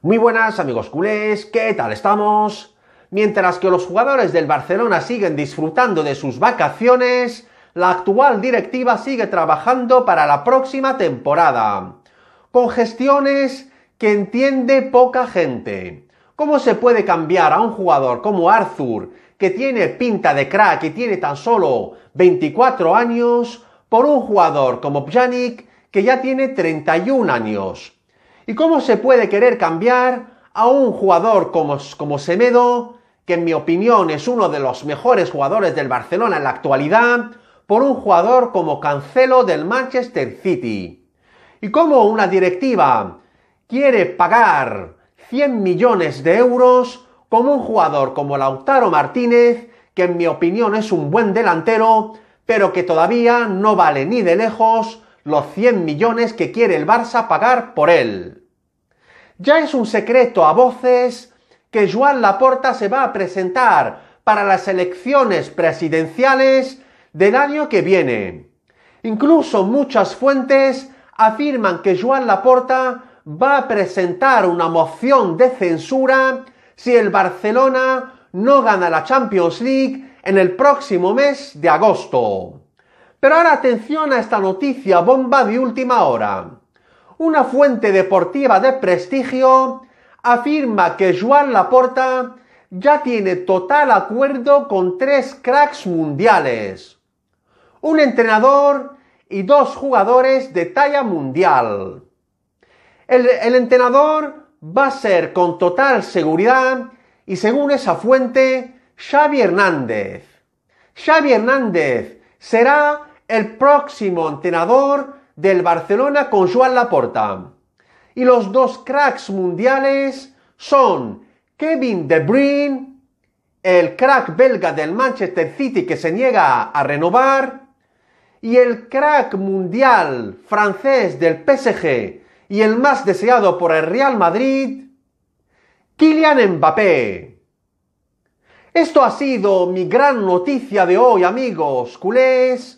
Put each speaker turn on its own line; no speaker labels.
Muy buenas amigos culés, ¿qué tal estamos? Mientras que los jugadores del Barcelona siguen disfrutando de sus vacaciones, la actual directiva sigue trabajando para la próxima temporada, con gestiones que entiende poca gente. ¿Cómo se puede cambiar a un jugador como Arthur, que tiene pinta de crack y tiene tan solo 24 años, por un jugador como Pjanic, que ya tiene 31 años? ¿Y cómo se puede querer cambiar a un jugador como, Semedo, que en mi opinión es uno de los mejores jugadores del Barcelona en la actualidad, por un jugador como Cancelo del Manchester City? ¿Y cómo una directiva quiere pagar 100 millones de euros como un jugador como Lautaro Martínez, que en mi opinión es un buen delantero, pero que todavía no vale ni de lejos los 100 millones que quiere el Barça pagar por él. Ya es un secreto a voces que Joan Laporta se va a presentar para las elecciones presidenciales del año que viene. Incluso muchas fuentes afirman que Joan Laporta va a presentar una moción de censura si el Barcelona no gana la Champions League en el próximo mes de agosto. Pero ahora atención a esta noticia bomba de última hora. Una fuente deportiva de prestigio afirma que Joan Laporta ya tiene total acuerdo con tres cracks mundiales, un entrenador y dos jugadores de talla mundial. El, el entrenador va a ser con total seguridad y según esa fuente, Xavi Hernández. Xavi Hernández será el próximo entrenador del Barcelona con Joan Laporta. Y los dos cracks mundiales son Kevin De Bruyne, el crack belga del Manchester City que se niega a renovar, y el crack mundial francés del PSG y el más deseado por el Real Madrid, Kylian Mbappé. Esto ha sido mi gran noticia de hoy, amigos culés.